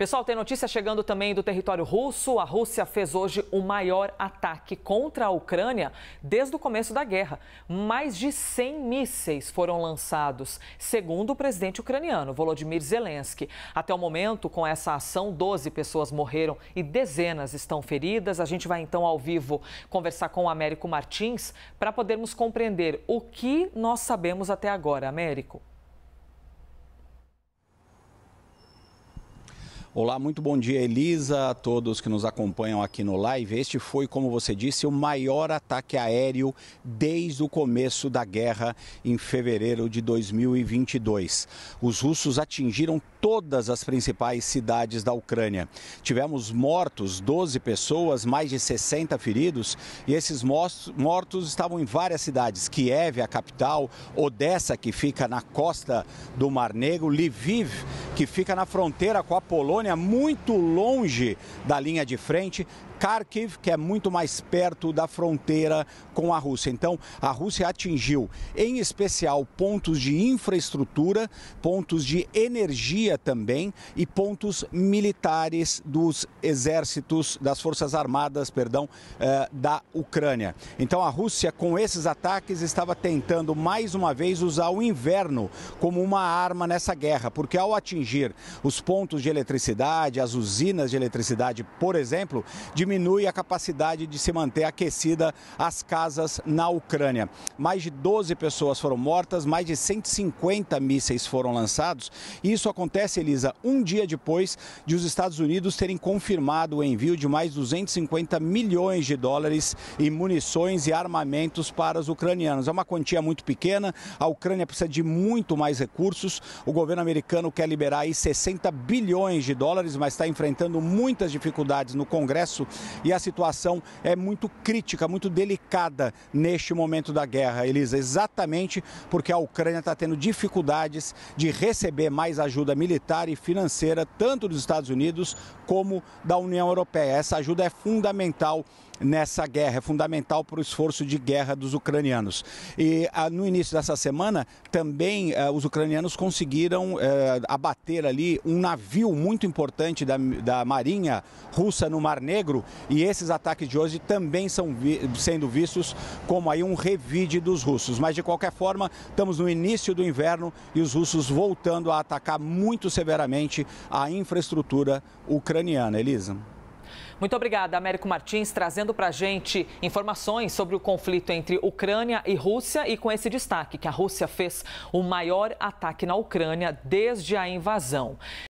Pessoal, tem notícia chegando também do território russo. A Rússia fez hoje o maior ataque contra a Ucrânia desde o começo da guerra. Mais de 100 mísseis foram lançados, segundo o presidente ucraniano Volodymyr Zelensky. Até o momento, com essa ação, 12 pessoas morreram e dezenas estão feridas. A gente vai então ao vivo conversar com o Américo Martins para podermos compreender o que nós sabemos até agora. Américo. Olá, muito bom dia, Elisa, a todos que nos acompanham aqui no live. Este foi, como você disse, o maior ataque aéreo desde o começo da guerra em fevereiro de 2022. Os russos atingiram todas as principais cidades da Ucrânia. Tivemos mortos 12 pessoas, mais de 60 feridos, e esses mortos estavam em várias cidades: Kiev, a capital, Odessa, que fica na costa do Mar Negro, Lviv que fica na fronteira com a Polônia, muito longe da linha de frente. Kharkiv, que é muito mais perto da fronteira com a Rússia. Então, a Rússia atingiu, em especial, pontos de infraestrutura, pontos de energia também e pontos militares dos exércitos, das forças armadas, perdão, eh, da Ucrânia. Então, a Rússia, com esses ataques, estava tentando mais uma vez usar o inverno como uma arma nessa guerra, porque ao atingir atingir os pontos de eletricidade, as usinas de eletricidade, por exemplo, diminui a capacidade de se manter aquecida as casas na Ucrânia. Mais de 12 pessoas foram mortas, mais de 150 mísseis foram lançados. E isso acontece, Elisa, um dia depois de os Estados Unidos terem confirmado o envio de mais 250 milhões de dólares em munições e armamentos para os ucranianos. É uma quantia muito pequena, a Ucrânia precisa de muito mais recursos. O governo americano quer liberar aí 60 bilhões de dólares, mas está enfrentando muitas dificuldades no Congresso e a situação é muito crítica, muito delicada neste momento da guerra, Elisa, exatamente porque a Ucrânia está tendo dificuldades de receber mais ajuda militar e financeira, tanto dos Estados Unidos como da União Europeia. Essa ajuda é fundamental nessa guerra, é fundamental para o esforço de guerra dos ucranianos. E ah, no início dessa semana, também eh, os ucranianos conseguiram eh, abater ali um navio muito importante da, da Marinha russa no Mar Negro, e esses ataques de hoje também são vi, sendo vistos como aí um revide dos russos. Mas de qualquer forma, estamos no início do inverno e os russos voltando a atacar muito severamente a infraestrutura ucraniana. Elisa. Muito obrigada, Américo Martins, trazendo para a gente informações sobre o conflito entre Ucrânia e Rússia e com esse destaque que a Rússia fez o maior ataque na Ucrânia desde a invasão.